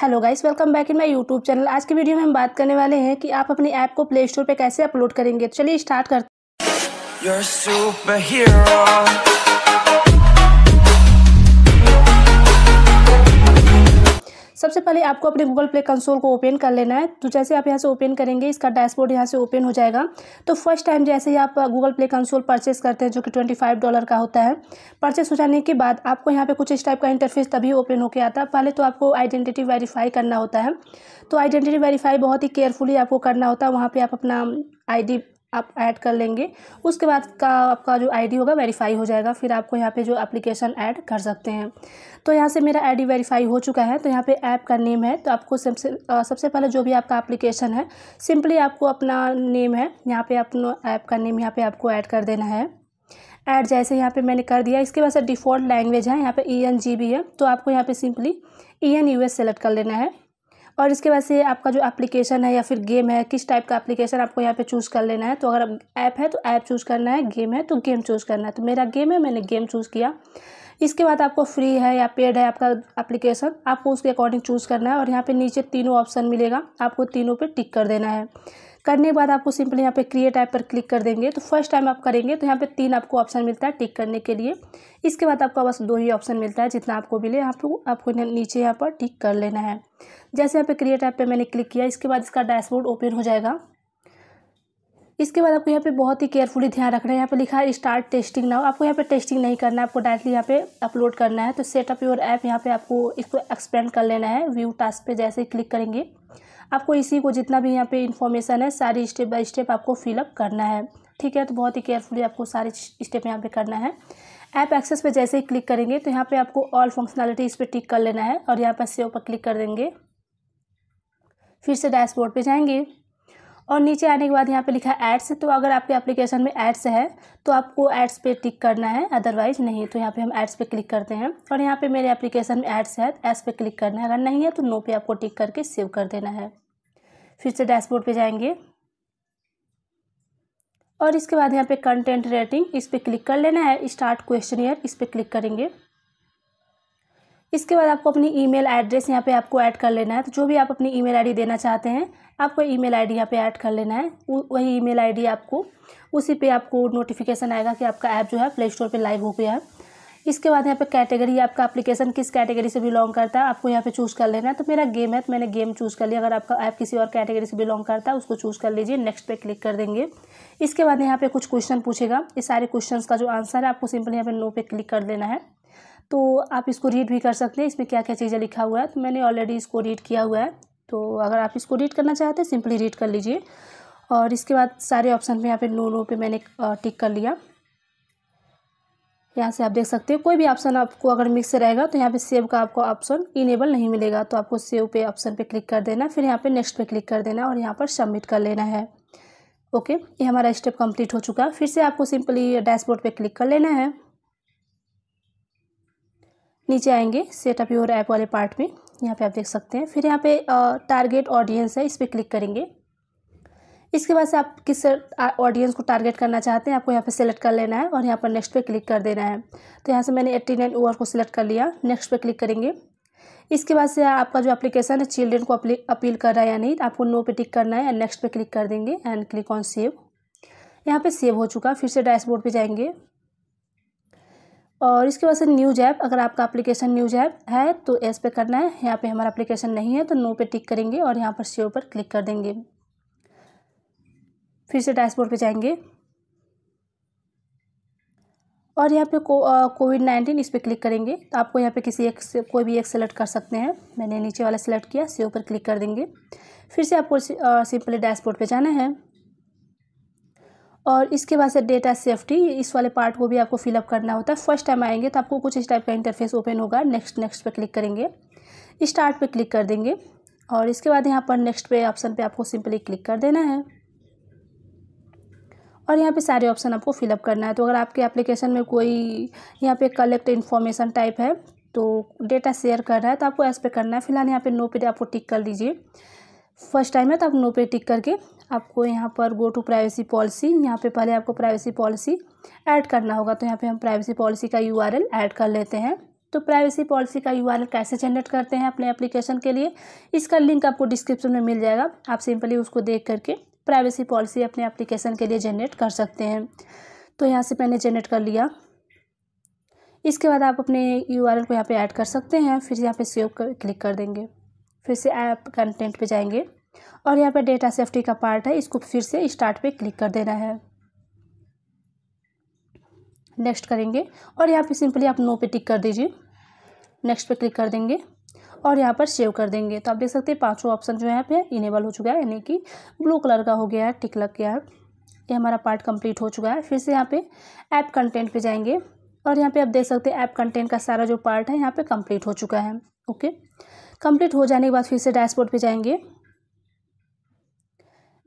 hello guys welcome back in my YouTube channel आज की video में हम बात करने वाले हैं कि आप अपनी ऐप को प्ले स्टोर पर कैसे अपलोड करेंगे चलिए स्टार्ट करते हैं सबसे पहले आपको अपने गूगल प्ले कंसोल को ओपन कर लेना है तो जैसे आप यहाँ से ओपन करेंगे इसका डैशबोर्ड यहाँ से ओपन हो जाएगा तो फर्स्ट टाइम जैसे ही आप गूगल प्ले कंसोल परचेस करते हैं जो कि ट्वेंटी फाइव डॉलर का होता है परचेस हो जाने के बाद आपको यहाँ पे कुछ इस टाइप का इंटरफेस तभी ओपन होकर आता है पहले तो आपको आइडेंटिटी वेरीफाई करना होता है तो आइडेंटिटी वेरीफाई बहुत ही केयरफुली आपको करना होता है वहाँ पर आप अपना आई आप ऐड कर लेंगे उसके बाद का आपका जो आईडी होगा वेरीफाई हो जाएगा फिर आपको यहाँ पे जो एप्लीकेशन ऐड कर सकते हैं तो यहाँ से मेरा आईडी वेरीफाई हो चुका है तो यहाँ पे ऐप का नेम है तो आपको सबसे सबसे पहले जो भी आपका एप्लीकेशन है सिंपली आपको अपना नेम है यहाँ पे अपना ऐप का नेम यहाँ पर आपको ऐड कर देना है ऐड जैसे यहाँ पर मैंने कर दिया इसके बाद डिफ़ॉल्ट लैंग्वेज है यहाँ पर ई एन जी है तो आपको यहाँ पर simply E N U S select कर लेना है और इसके बाद से आपका जो एप्लीकेशन है या फिर गेम है किस टाइप का एप्लीकेशन आपको यहाँ पे चूज़ कर लेना है तो अगर ऐप है तो ऐप चूज़ करना है गेम है तो गेम चूज़ करना है तो मेरा गेम है मैंने गेम चूज़ किया इसके बाद आपको फ्री है या पेड है आपका एप्लीकेशन आपको उसके अकॉर्डिंग चूज़ करना है और यहाँ पर नीचे तीनों ऑप्शन मिलेगा आपको तीनों पर टिक कर देना है करने के बाद आपको सिंपली यहाँ पे क्रिएट ऐप पर क्लिक कर देंगे तो फर्स्ट टाइम आप करेंगे तो यहाँ पे तीन आपको ऑप्शन मिलता है टिक करने के लिए इसके बाद आपका बस दो ही ऑप्शन मिलता है जितना आपको मिले यहाँ पे आपको नीचे यहाँ पर टिक कर लेना है जैसे यहाँ पे क्रिएट ऐप पर मैंने क्लिक किया इसके बाद इसका डैशबोर्ड ओपन हो जाएगा इसके बाद आपको यहाँ पे बहुत ही केयरफुली ध्यान रखना है यहाँ पे लिखा है स्टार्ट टेस्टिंग नाउ आपको यहाँ पे टेस्टिंग नहीं करना है आपको डायरेक्टली यहाँ पे अपलोड करना है तो सेटअप योर ऐप यहाँ पे आपको इसको एक्सपेंड कर लेना है व्यू टास्क पे जैसे ही क्लिक करेंगे आपको इसी को जितना भी यहाँ पे इन्फॉर्मेशन है सारी स्टेप बाय स्टेप आपको फिलअप करना है ठीक है तो बहुत ही केयरफुली आपको सारे स्टेप यहाँ पे करना है ऐप एक्सेस पे जैसे ही क्लिक करेंगे तो यहाँ पे आपको ऑल फंक्शनलिटी इस पर टिक कर लेना है और यहाँ पर सेव पर क्लिक कर देंगे फिर से डैशबोर्ड पे जाएंगे और नीचे आने के बाद यहाँ पे लिखा है एड्स तो अगर आपके एप्लीकेशन में एड्स है तो आपको एड्स पे टिक करना है अदरवाइज नहीं तो यहाँ पे हम एड्स पे क्लिक करते हैं और यहाँ पे मेरे एप्लीकेशन में एड्स है एड्स तो पे क्लिक करना है अगर नहीं है तो नो पे आपको टिक करके सेव कर देना है फिर से डैशबोर्ड पे जाएंगे और इसके बाद यहाँ पे कंटेंट रेटिंग इस पर क्लिक कर लेना है स्टार्ट क्वेश्चन ईयर इस पर क्लिक करेंगे इसके बाद आपको अपनी ईमेल एड्रेस यहाँ पे आपको ऐड कर लेना है तो जो भी आप अपनी ईमेल आईडी देना चाहते हैं आपको ईमेल आईडी यहाँ पे ऐड कर लेना है वही ईमेल आईडी आपको उसी पे आपको नोटिफिकेशन आएगा कि आपका ऐप जो है प्ले स्टोर पर लाइव हो गया है इसके बाद यहाँ पे कैटेगरी आपका एप्लीकेशन किस कैटेगरी से बिलोंग करता है आपको यहाँ पे चूज़ कर लेना है तो मेरा गेम है तो मैंने गेम चूज़ कर लिया अगर आपका ऐप किसी और कैटेगरी से बिलोंग करता है उसको चूज़ कर लीजिए नेक्स्ट पे क्लिक कर देंगे इसके बाद यहाँ पे कुछ क्वेश्चन पूछेगा ये सारे क्वेश्चन का जो आंसर है आपको सिंपल यहाँ पे नो पे क्लिक कर देना है तो आप इसको रीड भी कर सकते हैं इसमें क्या क्या चीज़ें लिखा हुआ है तो मैंने ऑलरेडी इसको रीड किया हुआ है तो अगर आप इसको रीड करना चाहते हैं सिंपली रीड कर लीजिए और इसके बाद सारे ऑप्शन में यहाँ पे नो नो पे मैंने टिक कर लिया यहाँ से आप देख सकते हो कोई भी ऑप्शन आपको अगर मिक्स रहेगा तो यहाँ पे सेव का आपको ऑप्शन इनेबल नहीं मिलेगा तो आपको सेव पे ऑप्शन पे क्लिक कर देना फिर यहाँ पे नेक्स्ट पे क्लिक कर देना और यहाँ पर सबमिट कर लेना है ओके ये हमारा स्टेप कंप्लीट हो चुका है फिर से आपको सिंपली डैशबोर्ड पर क्लिक कर लेना है नीचे आएंगे सेटअप योर ऐप वाले पार्ट में यहाँ पर आप देख सकते हैं फिर यहाँ पर टारगेट ऑडियंस है इस पर क्लिक करेंगे इसके बाद से आप किस ऑडियंस को टारगेट करना चाहते हैं आपको यहाँ पर सेलेक्ट कर लेना है और यहाँ पर नेक्स्ट पे क्लिक कर देना है तो यहाँ से मैंने एट्टी नाइन ओवर को सिलेक्ट कर लिया नेक्स्ट पे क्लिक करेंगे इसके बाद से आपका जो एप्लीकेशन है चिल्ड्रेन को अपील कर रहा है या नहीं आपको नो पे टिक करना है एंड नेक्स्ट पे क्लिक कर देंगे एंड क्लिक ऑन सेव यहाँ पे सेव हो चुका फिर से डैशबोर्ड पे जाएंगे और इसके बाद से न्यूज ऐप अगर आपका एप्लीकेशन न्यूज ऐप है तो एस पे करना है यहाँ पे हमारा एप्लीकेशन नहीं है तो नो पे टिक करेंगे और यहाँ पर सेव पर क्लिक कर देंगे फिर से डैशबोर्ड पे जाएंगे और यहाँ पे कोविड नाइन्टीन इस पर क्लिक करेंगे तो आपको यहाँ पे किसी एक से कोई भी एक सेलेक्ट कर सकते हैं मैंने नीचे वाला सेलेक्ट किया सेव पर क्लिक कर देंगे फिर से आपको सिंपली डैशबोर्ड पे जाना है और इसके बाद से डेटा सेफ्टी इस वाले पार्ट को भी आपको फिलअप करना होता है फर्स्ट टाइम आएंगे तो आपको कुछ इस टाइप का इंटरफेस ओपन होगा नेक्स्ट नेक्स्ट पर क्लिक करेंगे स्टार्ट पर क्लिक कर देंगे और इसके बाद यहाँ पर नेक्स्ट पे ऑप्शन पे आपको सिंपली क्लिक कर देना है और यहाँ पे सारे ऑप्शन आपको फिलअप करना है तो अगर आपके एप्लीकेशन में कोई यहाँ पे कलेक्ट इन्फॉर्मेशन टाइप है तो डेटा शेयर कर रहा है तो आपको ऐस पे करना है फिलहाल यहाँ पे नो पे आपको टिक कर दीजिए फर्स्ट टाइम है तो आप नो पे टिक करके आपको यहाँ पर गो टू प्राइवेसी पॉलिसी यहाँ पे पहले आपको प्राइवेसी पॉलिसी ऐड करना होगा तो यहाँ पे हम प्राइवेसी पॉलिसी का यू ऐड कर लेते हैं तो प्राइवेसी पॉलिसी का यू कैसे जनरेट करते हैं अपने एप्लीकेशन के लिए इसका लिंक आपको डिस्क्रिप्शन में मिल जाएगा आप सिंपली उसको देख करके प्राइवेसी पॉलिसी अपने एप्लीकेशन के लिए जनरेट कर सकते हैं तो यहाँ से मैंने जनरेट कर लिया इसके बाद आप अपने यू को यहाँ पे ऐड कर सकते हैं फिर यहाँ पे सेव कर क्लिक कर देंगे फिर से ऐप कंटेंट पे जाएंगे और यहाँ पे डेटा सेफ्टी का पार्ट है इसको फिर से स्टार्ट पे क्लिक कर देना है नेक्स्ट करेंगे और यहाँ पे सिंपली आप नो पे टिक कर दीजिए नेक्स्ट पे क्लिक कर देंगे और यहाँ पर सेव कर देंगे तो आप देख सकते हैं पाँचों ऑप्शन जो है यहाँ पे इनेबल हो चुका है यानी कि ब्लू कलर का हो गया है टिक लग गया है ये हमारा पार्ट कंप्लीट हो चुका है फिर से यहाँ पे ऐप कंटेंट पे जाएंगे और यहाँ पे आप देख सकते हैं ऐप कंटेंट का सारा जो पार्ट है यहाँ पर कंप्लीट हो चुका है ओके कंप्लीट हो जाने के बाद फिर से डैशबोर्ड पर जाएंगे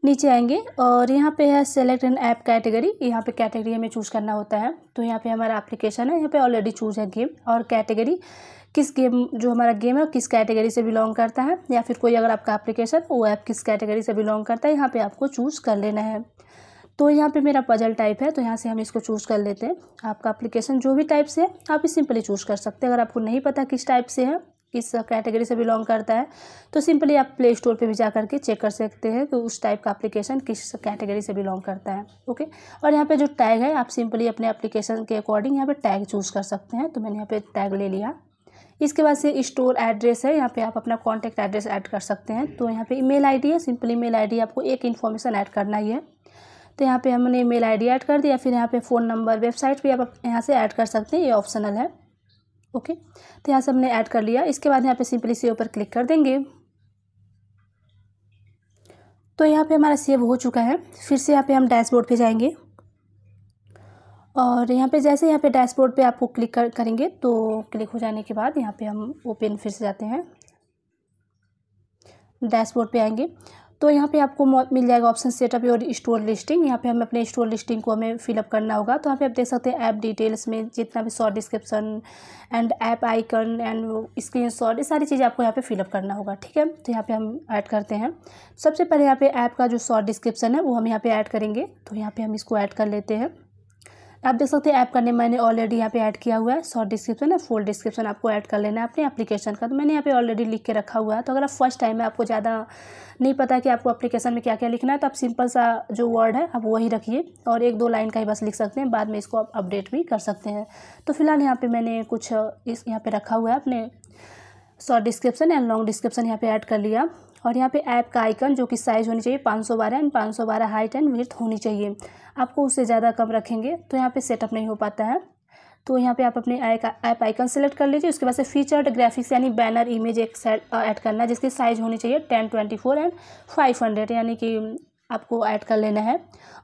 नीचे आएंगे और यहाँ पे है सेलेक्ट एन ऐप कैटेगरी यहाँ पे कैटेगरी हमें चूज़ करना होता है तो यहाँ पे हमारा एप्लीकेशन है यहाँ पे ऑलरेडी चूज़ है गेम और कैटेगरी किस गेम जो हमारा गेम है किस कैटेगरी से बिलोंग करता है या फिर कोई अगर आपका एप्लीकेशन वो ऐप किस कैटेगरी से बिलोंग करता है यहाँ पे आपको चूज़ कर लेना है तो यहाँ पे मेरा पजल टाइप है तो यहाँ से हम इसको चूज़ कर लेते हैं आपका एप्लीकेशन जो भी टाइप से है आप इस सिंपली चूज़ कर सकते हैं अगर आपको नहीं पता किस टाइप से है किस कैटेगरी से बिलोंग करता है तो सिंपली आप प्ले स्टोर पर भी जा करके चेक कर सकते हैं कि उस टाइप का एप्लीकेशन किस कैटेगरी से बिलोंग करता है ओके और यहाँ पे जो टैग है आप सिंपली अपने एप्लीकेशन के अकॉर्डिंग यहाँ पे टैग चूज़ कर सकते हैं तो मैंने यहाँ पे टैग ले लिया इसके बाद से स्टोर एड्रेस है यहाँ पे आप अपना कॉन्टैक्ट एड्रेस ऐड कर सकते हैं तो यहाँ पे ईमेल आईडी है सिंपल ईमेल आईडी आपको एक इन्फॉर्मेशन ऐड करना ही है तो यहाँ पे हमने ईमेल आईडी ऐड कर दिया फिर यहाँ पे फ़ोन नंबर वेबसाइट भी आप यहाँ से ऐड कर सकते हैं ये ऑप्शनल है ओके तो यहाँ से हमने ऐड कर लिया इसके बाद यहाँ पे सिंपली सेव पर क्लिक कर देंगे तो यहाँ पर हमारा सेव हो चुका है फिर से यहाँ पर हम डैशबोर्ड पर जाएंगे और यहाँ पे जैसे यहाँ पे डैशबोर्ड पे आपको क्लिक कर करेंगे तो क्लिक हो जाने के बाद यहाँ पे हम ओपन फिर से जाते हैं डैशबोर्ड पे आएंगे तो यहाँ पे आपको मिल जाएगा ऑप्शन सेटअप और स्टोर लिस्टिंग यहाँ पे हमें अपने स्टोर लिस्टिंग को हमें फिलअप करना होगा तो यहाँ पे आप देख सकते हैं ऐप डिटेल्स में जितना भी short description and app icon and screenshot ये सारी चीज़ें आपको यहाँ पे फिलअप करना होगा ठीक है तो यहाँ पे हम ऐड करते हैं सबसे पहले यहाँ पे ऐप का जो शॉर्ट डिस्क्रिप्शन है वो हम यहाँ पर ऐड करेंगे तो यहाँ पर हम इसको ऐड कर लेते हैं आप देख सकते हैं ऐप का नेम मैंने ऑलरेडी यहाँ पे ऐड किया हुआ है शॉर्ट डिस्क्रिप्शन है फुल डिस्क्रिप्शन आपको ऐड कर लेना है अपने एप्लीकेशन का तो मैंने यहाँ पे ऑलरेडी लिख के रखा हुआ है तो अगर आप फर्स्ट टाइम है आपको ज़्यादा नहीं पता कि आपको एप्लीकेशन में क्या क्या लिखना है तो आप सिंपल सा जो वर्ड है आप वही रखिए और एक दो लाइन का ही बस लिख सकते हैं बाद में इसको आप अपडेट भी कर सकते हैं तो फिलहाल यहाँ पर मैंने कुछ इस यहाँ पर रखा हुआ है अपने short description and long description यहाँ पर ऐड कर लिया और यहाँ पे ऐप का आइकन जो कि साइज़ होनी चाहिए 512 सौ बारह एंड पाँच हाइट एंड विथ होनी चाहिए आपको उससे ज़्यादा कम रखेंगे तो यहाँ पे सेटअप नहीं हो पाता है तो यहाँ पे आप अपने ऐप आइकन सेलेक्ट कर लीजिए उसके बाद से फीचर्ड ग्राफिक्स यानी बैनर इमेज एक ऐड करना है जिसकी साइज़ होनी चाहिए ten twenty four and five hundred यानी कि आपको ऐड कर लेना है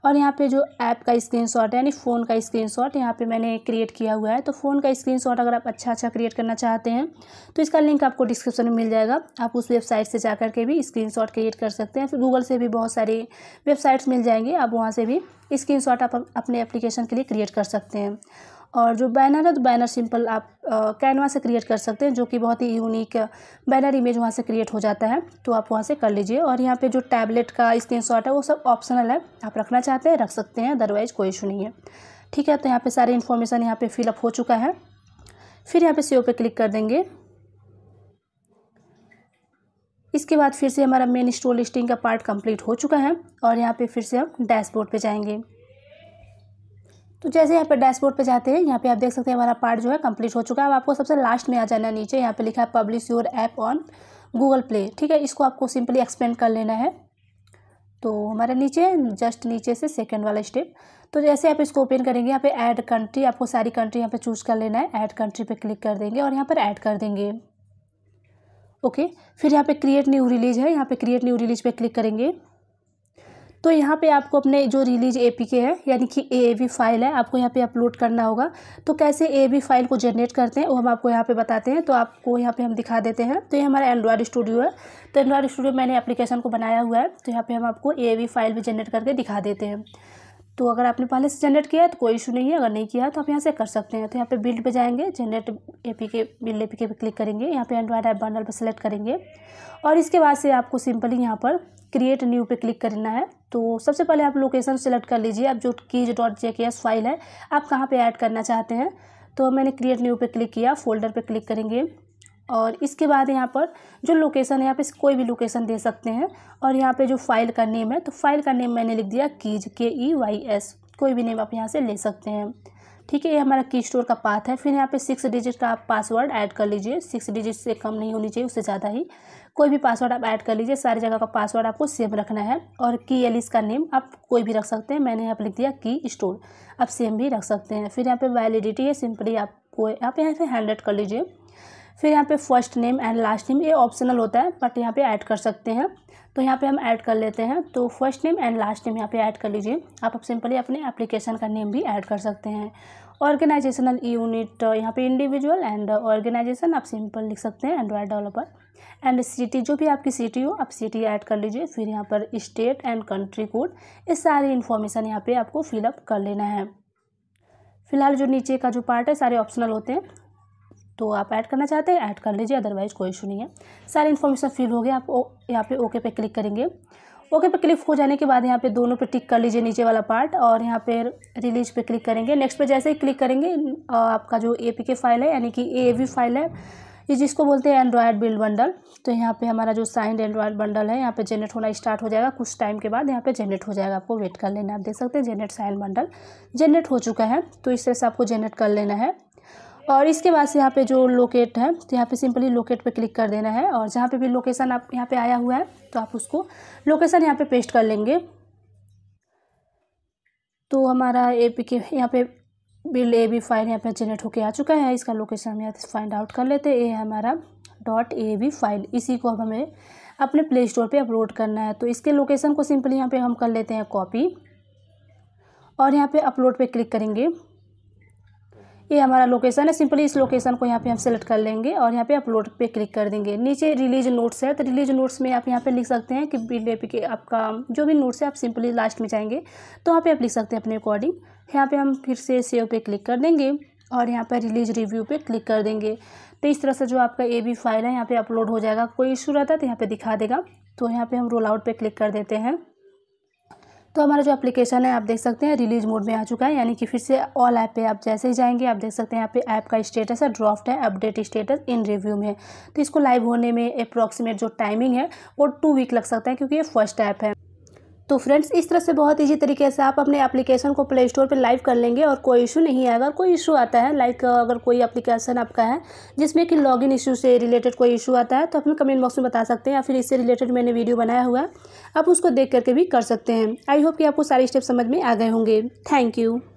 और यहाँ पे जो ऐप का स्क्रीनशॉट है यानी फ़ोन का स्क्रीनशॉट यहाँ पे मैंने क्रिएट किया हुआ है तो फ़ोन का स्क्रीनशॉट अगर आप अच्छा अच्छा क्रिएट करना चाहते हैं तो इसका लिंक आपको डिस्क्रिप्शन में मिल जाएगा आप उस वेबसाइट से जा के भी स्क्रीनशॉट क्रिएट कर सकते हैं फिर गूगल से भी बहुत सारी वेबसाइट्स मिल जाएंगी आप वहाँ से भी स्क्रीन आप अपने एप्लीकेशन के लिए क्रिएट कर सकते हैं और जो बैनर है तो बैनर सिंपल आप कैनवा से क्रिएट कर सकते हैं जो कि बहुत ही यूनिक बैनर इमेज वहाँ से क्रिएट हो जाता है तो आप वहाँ से कर लीजिए और यहाँ पे जो टैबलेट का स्क्रीन शॉट है वो सब ऑप्शनल है आप रखना चाहते हैं रख सकते हैं अदरवाइज कोई इशू नहीं है ठीक है तो यहाँ पर सारी इन्फॉर्मेशन यहाँ पर फिलअप हो चुका है फिर यहाँ पर सेव पे क्लिक कर देंगे इसके बाद फिर से हमारा मेन स्टोर लिस्टिंग का पार्ट कंप्लीट हो चुका है और यहाँ पे फिर से हम डैशबोर्ड पे जाएंगे तो जैसे यहाँ पे डैशबोर्ड पे जाते हैं यहाँ पे आप देख सकते हैं हमारा पार्ट जो है कंप्लीट हो चुका है अब आपको सबसे लास्ट में आ जाना है नीचे यहाँ पे लिखा है publish your app on Google Play ठीक है इसको आपको सिंपली एक्सप्लेन कर लेना है तो हमारे नीचे जस्ट नीचे से सेकेंड वाला स्टेप तो जैसे आप इसको ओपन करेंगे यहाँ पे ऐड कंट्री आपको सारी कंट्री यहाँ पे चूज़ कर लेना है ऐड कंट्री पे क्लिक कर देंगे और यहाँ पर ऐड कर देंगे ओके फिर यहाँ पे क्रिएट न्यू रिलीज है यहाँ पे क्रिएट न्यू रिलीज पे क्लिक करेंगे तो यहाँ पे आपको अपने जो रिलीज ए है यानी कि ए फाइल है आपको यहाँ पे अपलोड करना होगा तो कैसे ए फाइल को जनरेट करते हैं वो हम आपको यहाँ पे बताते हैं तो आपको यहाँ पे हम दिखा देते हैं तो ये हमारा एंड्रॉयड स्टूडियो है तो एंड्रॉयड स्टूडियो मैंने एप्लीकेशन को बनाया हुआ है तो यहाँ पर हम आपको ए फाइल भी जनरेट करके दिखा देते हैं तो अगर आपने पहले से जनरेट किया है तो कोई इशू नहीं है अगर नहीं किया तो आप यहाँ से कर सकते हैं तो यहाँ पे बिल्ड पे जाएंगे generate P K build P K पे क्लिक करेंगे यहाँ पे एंड्रॉयड ऐप बनल पर सेलेक्ट करेंगे और इसके बाद से आपको सिंपली यहाँ पर क्रिएट न्यू पे क्लिक करना है तो सबसे पहले आप लोकेशन सेलेक्ट कर लीजिए आप जो कीज डॉट जे के एस फाइल है आप कहाँ पे ऐड करना चाहते हैं तो मैंने क्रिएट न्यू पे क्लिक किया फोल्डर पे क्लिक करेंगे और इसके बाद यहाँ पर जो लोकेशन है आप इस कोई भी लोकेशन दे सकते हैं और यहाँ पे जो फाइल का नेम है तो फाइल का नेम मैंने लिख दिया कीज के ई वाई एस कोई भी नेम आप यहाँ से ले सकते हैं ठीक है ये हमारा की स्टोर का पाथ है फिर यहाँ पे सिक्स डिजिट का आप पासवर्ड ऐड कर लीजिए सिक्स डिजिट से कम नहीं होनी चाहिए उससे ज़्यादा ही कोई भी पासवर्ड आप ऐड कर लीजिए सारी जगह का पासवर्ड आपको सेम रखना है और की एलिस e का नेम आप कोई भी रख सकते हैं मैंने यहाँ पर लिख दिया की स्टोर आप सेम भी रख सकते हैं फिर यहाँ पर वैलिडिटी है सिंपली आपको आप यहाँ से हैंडलेट कर लीजिए फिर यहाँ पे first name and last name ये ऑप्शनल होता है बट यहाँ पे ऐड कर सकते हैं तो यहाँ पे हम ऐड कर लेते हैं तो first name and last name यहाँ पे ऐड कर लीजिए आप सिंपली अपने एप्लीकेशन का नेम भी ऐड कर सकते हैं ऑर्गेनाइजेशनल यूनिट यहाँ पे इंडिविजुअल एंड ऑर्गेनाइजेशन आप सिंपल लिख सकते हैं एंड्रॉयड डेवलपर एंड सिटी जो भी आपकी सिटी हो आप सिटी ऐड कर लीजिए फिर यहाँ पर स्टेट एंड कंट्री कोड ये सारी इन्फॉर्मेशन यहाँ पे आपको फिलअप कर लेना है फिलहाल जो नीचे का जो पार्ट है सारे ऑप्शनल होते हैं तो आप ऐड करना चाहते हैं ऐड कर लीजिए अदरवाइज कोई इशू नहीं है सारी इन्फॉर्मेशन फिल हो गया आप यहाँ पे ओके पे क्लिक करेंगे ओके पे क्लिक हो जाने के बाद यहाँ पे दोनों पे टिक कर लीजिए नीचे वाला पार्ट और यहाँ पे रिलीज पे क्लिक करेंगे नेक्स्ट पे जैसे ही क्लिक करेंगे आपका जो ए फाइल है यानी कि ए फाइल है ये जिसको बोलते हैं एंड्रॉयड बिल्ड बंडल तो यहाँ पे हमारा जो साइंड एंड्रॉयड बंडल है यहाँ पे जनरेट होना स्टार्ट हो जाएगा कुछ टाइम के बाद यहाँ पे जनरेट हो जाएगा आपको वेट कर लेना आप देख सकते हैं जनरेट साइंड बंडल जनरेट हो चुका है तो इस तरह से आपको जनरेट कर लेना है और इसके बाद से यहाँ पे जो लोकेट है तो यहाँ पे सिंपली लोकेट पे क्लिक कर देना है और जहाँ पे भी लोकेशन आप यहाँ पे आया हुआ है तो आप उसको लोकेशन यहाँ पे पेस्ट कर लेंगे तो हमारा ए पी के यहाँ पे बिल ए बी फाइल यहाँ पे जनरेट होके आ चुका है इसका लोकेशन हम यहाँ फाइंड आउट कर लेते हैं ये हमारा डॉट ए बी फाइल इसी को अब हमें अपने प्ले स्टोर पर अपलोड करना है तो इसके लोकेशन को सिंपली यहाँ पर हम कर लेते हैं कॉपी और यहाँ पर अपलोड पर क्लिक करेंगे ये हमारा लोकेशन है सिंपली इस लोकेशन को यहाँ पे हम सेलेक्ट कर लेंगे और यहाँ पे अपलोड पे क्लिक कर देंगे नीचे रिलीज नोट्स है तो रिलीज नोट्स में आप यहाँ पे लिख सकते हैं कि पी के आपका जो भी नोट्स है आप सिंपली लास्ट में जाएंगे तो वहाँ पर आप लिख सकते हैं अपने अकॉर्डिंग यहाँ पर हम फिर से सेव पे क्लिक कर देंगे और यहाँ पर रिलीज रिव्यू पर क्लिक कर देंगे तो इस तरह से जो आपका ए बी फाइल है यहाँ पर अपलोड हो जाएगा कोई इशू रहता है तो यहाँ पर दिखा देगा तो यहाँ पर हम रोल आउट पर क्लिक कर देते हैं तो हमारा जो एप्लीकेशन है आप देख सकते हैं रिलीज मोड में आ चुका है यानी कि फिर से ऑल ऐप पे आप जैसे ही जाएंगे आप देख सकते हैं यहाँ पे ऐप का स्टेटस है ड्राफ्ट है अपडेट स्टेटस इन रिव्यू में तो इसको लाइव होने में अप्रॉक्सीमेट जो टाइमिंग है वो टू वीक लग सकता है क्योंकि ये फर्स्ट ऐप है तो फ्रेंड्स इस तरह से बहुत ईजी तरीके से आप अपने एप्लीकेशन को प्ले स्टोर पर लाइव कर लेंगे और कोई इशू नहीं आएगा कोई इशू आता है लाइक अगर कोई एप्लीकेशन आपका है जिसमें कि इन इशू से रिलेटेड कोई इशू आता है तो आप कमेंट बॉक्स में बता सकते हैं या फिर इससे रिलेटेड मैंने वीडियो बनाया हुआ है आप उसको देख करके भी कर सकते हैं आई होप कि आपको सारे स्टेप समझ में आ गए होंगे थैंक यू